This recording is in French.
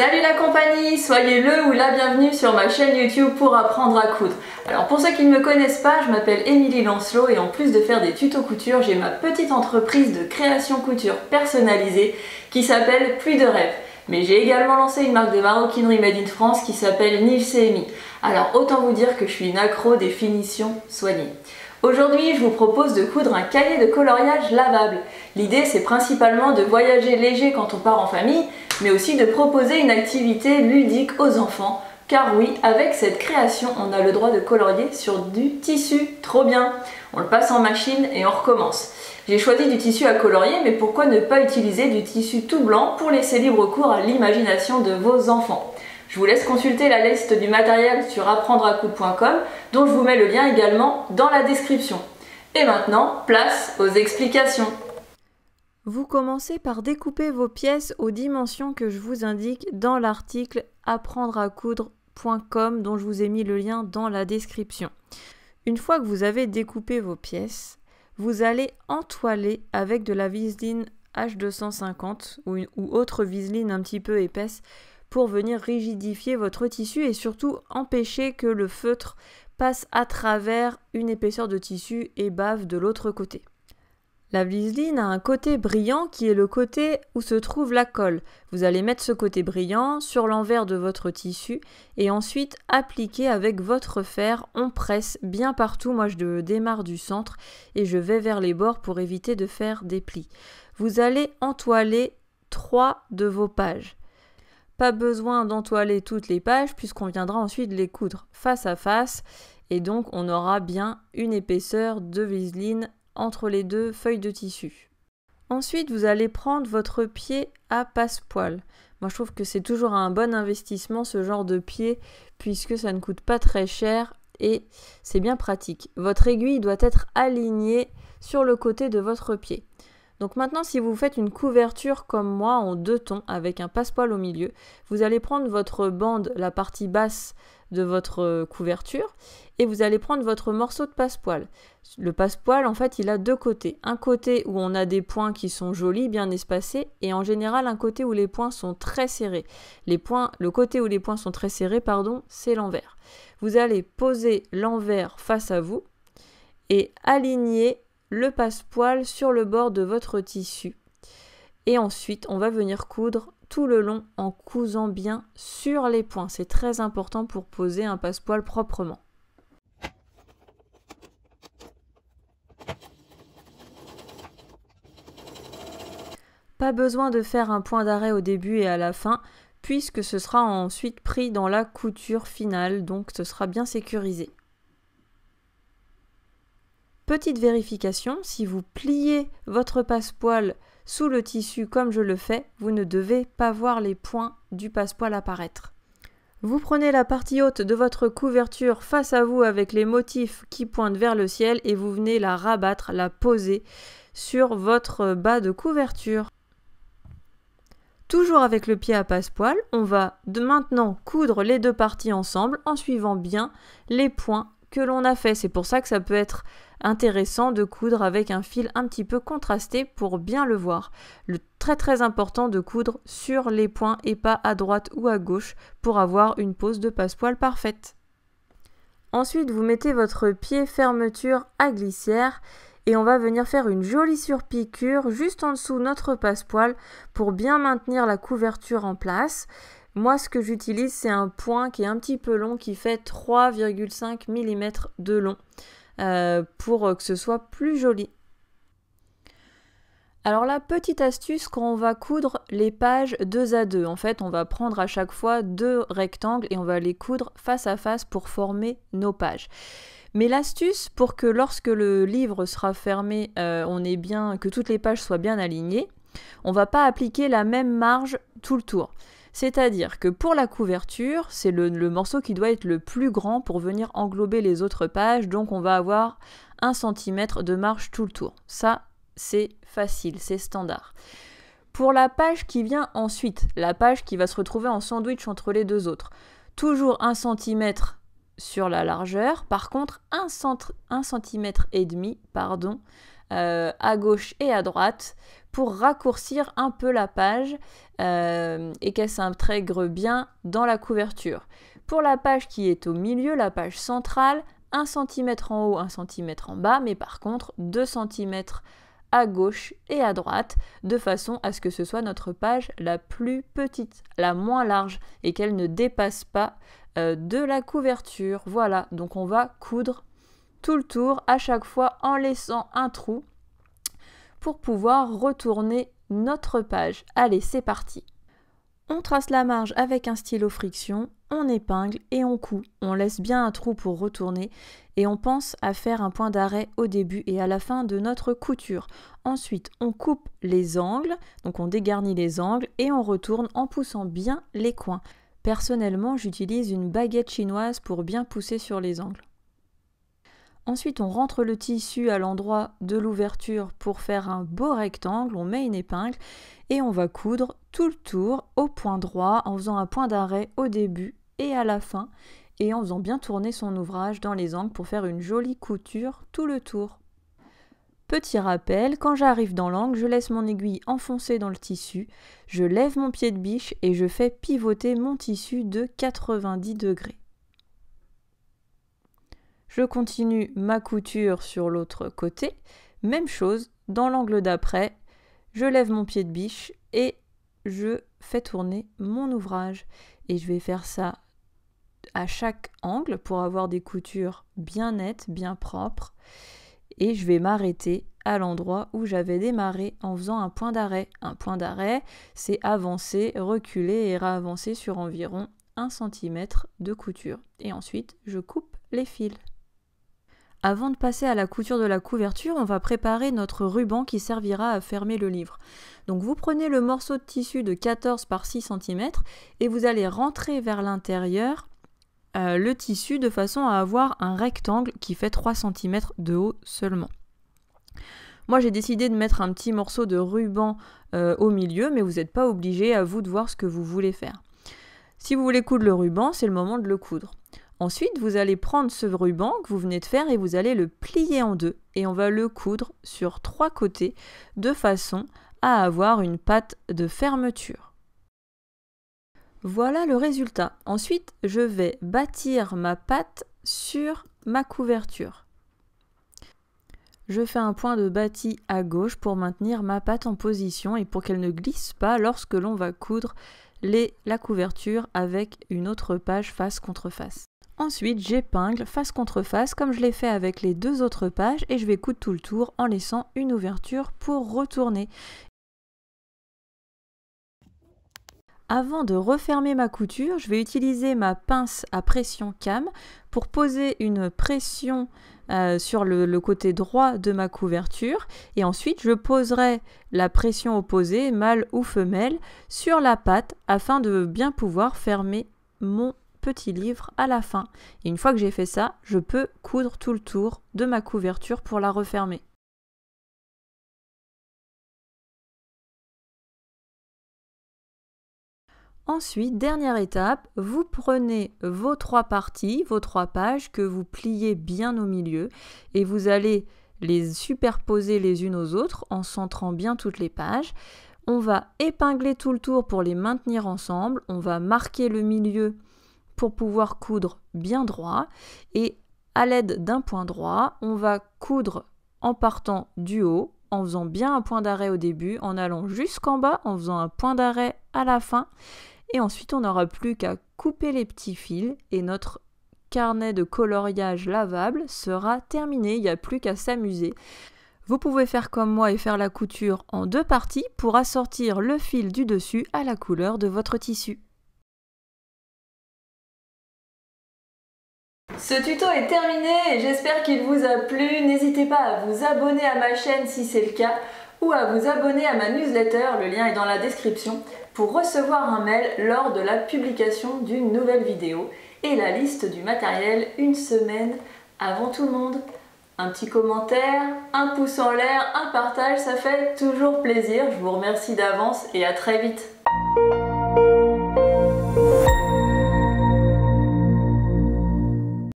Salut la compagnie, soyez le ou la bienvenue sur ma chaîne YouTube pour apprendre à coudre. Alors pour ceux qui ne me connaissent pas, je m'appelle Émilie Lancelot et en plus de faire des tutos couture, j'ai ma petite entreprise de création couture personnalisée qui s'appelle Plus de rêve. Mais j'ai également lancé une marque de maroquinerie made in France qui s'appelle et CMI. Alors autant vous dire que je suis une accro des finitions soignées. Aujourd'hui, je vous propose de coudre un cahier de coloriage lavable. L'idée, c'est principalement de voyager léger quand on part en famille, mais aussi de proposer une activité ludique aux enfants, car oui, avec cette création, on a le droit de colorier sur du tissu, trop bien On le passe en machine et on recommence. J'ai choisi du tissu à colorier, mais pourquoi ne pas utiliser du tissu tout blanc pour laisser libre cours à l'imagination de vos enfants je vous laisse consulter la liste du matériel sur apprendreacoup.com dont je vous mets le lien également dans la description. Et maintenant, place aux explications. Vous commencez par découper vos pièces aux dimensions que je vous indique dans l'article apprendre à coudre.com dont je vous ai mis le lien dans la description. Une fois que vous avez découpé vos pièces, vous allez entoiler avec de la viseline H250 ou, ou autre viseline un petit peu épaisse pour venir rigidifier votre tissu et surtout empêcher que le feutre passe à travers une épaisseur de tissu et bave de l'autre côté. La viseline a un côté brillant qui est le côté où se trouve la colle. Vous allez mettre ce côté brillant sur l'envers de votre tissu et ensuite appliquer avec votre fer. On presse bien partout. Moi, je démarre du centre et je vais vers les bords pour éviter de faire des plis. Vous allez entoiler trois de vos pages. Pas besoin d'entoiler toutes les pages puisqu'on viendra ensuite les coudre face à face et donc on aura bien une épaisseur de viseline entre les deux feuilles de tissu. Ensuite, vous allez prendre votre pied à passepoil. Moi, je trouve que c'est toujours un bon investissement ce genre de pied puisque ça ne coûte pas très cher et c'est bien pratique. Votre aiguille doit être alignée sur le côté de votre pied. Donc maintenant, si vous faites une couverture comme moi en deux tons avec un passepoil au milieu, vous allez prendre votre bande, la partie basse de votre euh, couverture, et vous allez prendre votre morceau de passepoil. Le passepoil, en fait, il a deux côtés. Un côté où on a des points qui sont jolis, bien espacés, et en général un côté où les points sont très serrés. Les points, le côté où les points sont très serrés, pardon, c'est l'envers. Vous allez poser l'envers face à vous et aligner le passepoil sur le bord de votre tissu. Et ensuite, on va venir coudre tout le long en cousant bien sur les points. C'est très important pour poser un passepoil proprement. Pas besoin de faire un point d'arrêt au début et à la fin, puisque ce sera ensuite pris dans la couture finale, donc ce sera bien sécurisé. Petite vérification, si vous pliez votre passepoil sous le tissu comme je le fais, vous ne devez pas voir les points du passepoil apparaître. Vous prenez la partie haute de votre couverture face à vous avec les motifs qui pointent vers le ciel et vous venez la rabattre, la poser sur votre bas de couverture. Toujours avec le pied à passepoil, on va maintenant coudre les deux parties ensemble en suivant bien les points que l'on a fait. C'est pour ça que ça peut être Intéressant de coudre avec un fil un petit peu contrasté pour bien le voir. Le très très important de coudre sur les points et pas à droite ou à gauche pour avoir une pose de passepoil parfaite. Ensuite, vous mettez votre pied fermeture à glissière et on va venir faire une jolie surpiqûre juste en dessous de notre passepoil pour bien maintenir la couverture en place. Moi, ce que j'utilise, c'est un point qui est un petit peu long, qui fait 3,5 mm de long. Euh, pour que ce soit plus joli. Alors la petite astuce quand on va coudre les pages deux à deux, en fait on va prendre à chaque fois deux rectangles et on va les coudre face à face pour former nos pages. Mais l'astuce pour que lorsque le livre sera fermé, euh, on ait bien, que toutes les pages soient bien alignées, on va pas appliquer la même marge tout le tour. C'est-à-dire que pour la couverture, c'est le, morceau qui doit être le plus grand pour venir englober les autres pages, donc on va avoir 1 cm de marge tout le tour. Ça, c'est facile, c'est standard. Pour la page qui vient ensuite, la page qui va se retrouver en sandwich entre les deux autres, toujours 1 cm sur la largeur, par contre un cm et demi, pardon, euh, à gauche et à droite pour raccourcir un peu la page euh, et qu'elle s'intègre bien dans la couverture. Pour la page qui est au milieu, la page centrale, 1 cm en haut, 1 cm en bas, mais par contre 2 cm à gauche et à droite, de façon à ce que ce soit notre page la plus petite, la moins large, et qu'elle ne dépasse pas euh, de la couverture. Voilà, donc on va coudre tout le tour à chaque fois en laissant un trou pour pouvoir retourner notre page. Allez, c'est parti. On trace la marge avec un stylo friction, on épingle et on coud. On laisse bien un trou pour retourner et on pense à faire un point d'arrêt au début et à la fin de notre couture. Ensuite, on coupe les angles, donc on dégarnit les angles et on retourne en poussant bien les coins. Personnellement, j'utilise une baguette chinoise pour bien pousser sur les angles. Ensuite, on rentre le tissu à l'endroit de l'ouverture pour faire un beau rectangle, on met une épingle et on va coudre tout le tour au point droit en faisant un point d'arrêt au début et à la fin et en faisant bien tourner son ouvrage dans les angles pour faire une jolie couture tout le tour. Petit rappel, quand j'arrive dans l'angle, je laisse mon aiguille enfoncée dans le tissu, je lève mon pied de biche et je fais pivoter mon tissu de 90 degrés. Je continue ma couture sur l'autre côté. Même chose, dans l'angle d'après, je lève mon pied de biche et je fais tourner mon ouvrage. Et je vais faire ça à chaque angle pour avoir des coutures bien nettes, bien propres. Et je vais m'arrêter à l'endroit où j'avais démarré en faisant un point d'arrêt. Un point d'arrêt, c'est avancer, reculer et réavancer sur environ 1 cm de couture. Et ensuite, je coupe les fils. Avant de passer à la couture de la couverture, on va préparer notre ruban qui servira à fermer le livre. Donc vous prenez le morceau de tissu de 14 par 6 cm et vous allez rentrer vers l'intérieur euh, le tissu de façon à avoir un rectangle qui fait 3 cm de haut seulement. Moi j'ai décidé de mettre un petit morceau de ruban euh, au milieu, mais vous n'êtes pas obligé à vous de voir ce que vous voulez faire. Si vous voulez coudre le ruban, c'est le moment de le coudre. Ensuite, vous allez prendre ce ruban que vous venez de faire et vous allez le plier en deux et on va le coudre sur trois côtés de façon à avoir une patte de fermeture. Voilà le résultat. Ensuite, je vais bâtir ma patte sur ma couverture. Je fais un point de bâti à gauche pour maintenir ma patte en position et pour qu'elle ne glisse pas lorsque l'on va coudre la couverture avec une autre page face contre face. Ensuite, j'épingle face contre face comme je l'ai fait avec les deux autres pages et je vais coudre tout le tour en laissant une ouverture pour retourner. Avant de refermer ma couture, je vais utiliser ma pince à pression cam pour poser une pression euh, sur le, côté droit de ma couverture et ensuite je poserai la pression opposée, mâle ou femelle, sur la pâte afin de bien pouvoir fermer mon petit livre à la fin. Et une fois que j'ai fait ça, je peux coudre tout le tour de ma couverture pour la refermer. Ensuite, dernière étape, vous prenez vos trois parties, vos trois pages que vous pliez bien au milieu et vous allez les superposer les unes aux autres en centrant bien toutes les pages. On va épingler tout le tour pour les maintenir ensemble, on va marquer le milieu pouvoir coudre bien droit. Et à l'aide d'un point droit, on va coudre en partant du haut, en faisant bien un point d'arrêt au début, en allant jusqu'en bas, en faisant un point d'arrêt à la fin. Et ensuite, on n'aura plus qu'à couper les petits fils et notre carnet de coloriage lavable sera terminé. Il n'y a plus qu'à s'amuser. Vous pouvez faire comme moi et faire la couture en deux parties pour assortir le fil du dessus à la couleur de votre tissu. Ce tuto est terminé et j'espère qu'il vous a plu. N'hésitez pas à vous abonner à ma chaîne si c'est le cas ou à vous abonner à ma newsletter, le lien est dans la description, pour recevoir un mail lors de la publication d'une nouvelle vidéo et la liste du matériel une semaine avant tout le monde. Un petit commentaire, un pouce en l'air, un partage, ça fait toujours plaisir. Je vous remercie d'avance et à très vite.